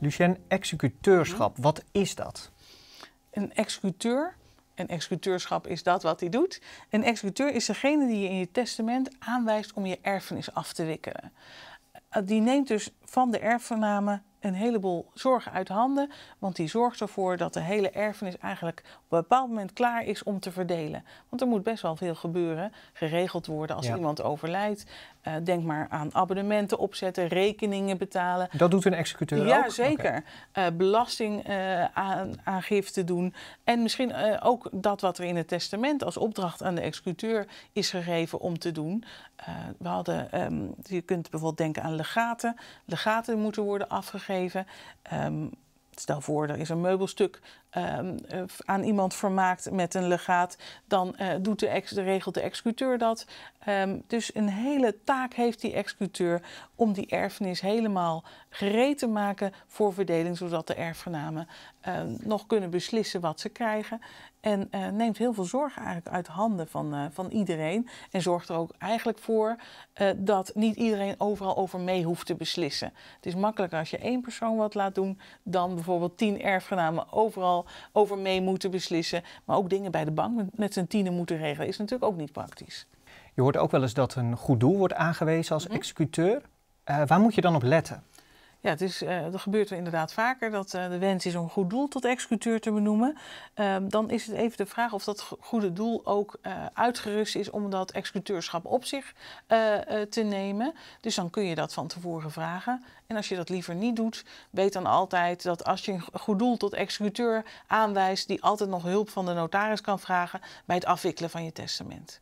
Lucien, executeurschap, wat is dat? Een executeur een executeurschap is dat wat hij doet. Een executeur is degene die je in je testament aanwijst om je erfenis af te wikkelen. Eh, die neemt dus van de erfgename een heleboel zorgen uit handen. Want die zorgt ervoor dat de hele erfenis eigenlijk op een bepaald moment klaar is om te verdelen. Want er moet best wel veel gebeuren, geregeld worden als iemand overlijdt. Eh, denk maar aan abonnementen opzetten, rekeningen betalen. Dat doet een executeur ja, ook? zeker. Okay. Uh, eh, Belastingaangifte eh, doen. En misschien ook dat wat er in het testament als opdracht aan de executeur is gegeven om te doen. we hadden, ehm, je kunt bijvoorbeeld denken aan legaten. Legaten moeten worden afgegeven geven. Ehm, stel voor, er is een meubelstuk Ehm, eh, aan iemand vermaakt met een legaat, dan eh, doet de, ex, de regelt de executeur dat. Ehm, dus een hele taak heeft die executeur om die erfenis helemaal gereed te maken voor verdeling, zodat de erfgenamen ehm, nog kunnen beslissen wat ze krijgen. En eh, neemt heel veel zorg eigenlijk uit handen van, van iedereen. En zorgt er ook eigenlijk voor dat niet iedereen overal over mee hoeft te beslissen. Het is makkelijker als je één persoon wat laat doen, dan bijvoorbeeld tien erfgenamen overal over mee moeten beslissen. Maar ook dingen bij de bank met zijn tienen moeten regelen is natuurlijk ook niet praktisch. Je hoort ook wel eens dat een goed doel wordt aangewezen als mhm. executeur. Eh, waar moet je dan op letten? Ja, het is, eh, dat gebeurt er inderdaad vaker dat eh, de wens is om een goed doel tot executeur te benoemen. Ehm, dan is het even de vraag of dat goede doel ook eh, uitgerust is om dat executeurschap op zich te nemen. Dus dan kun je dat van tevoren vragen. En als je dat liever niet doet, weet dan altijd dat als je een goed doel tot executeur aanwijst, die altijd nog hulp van de notaris kan vragen bij het afwikkelen van je testament.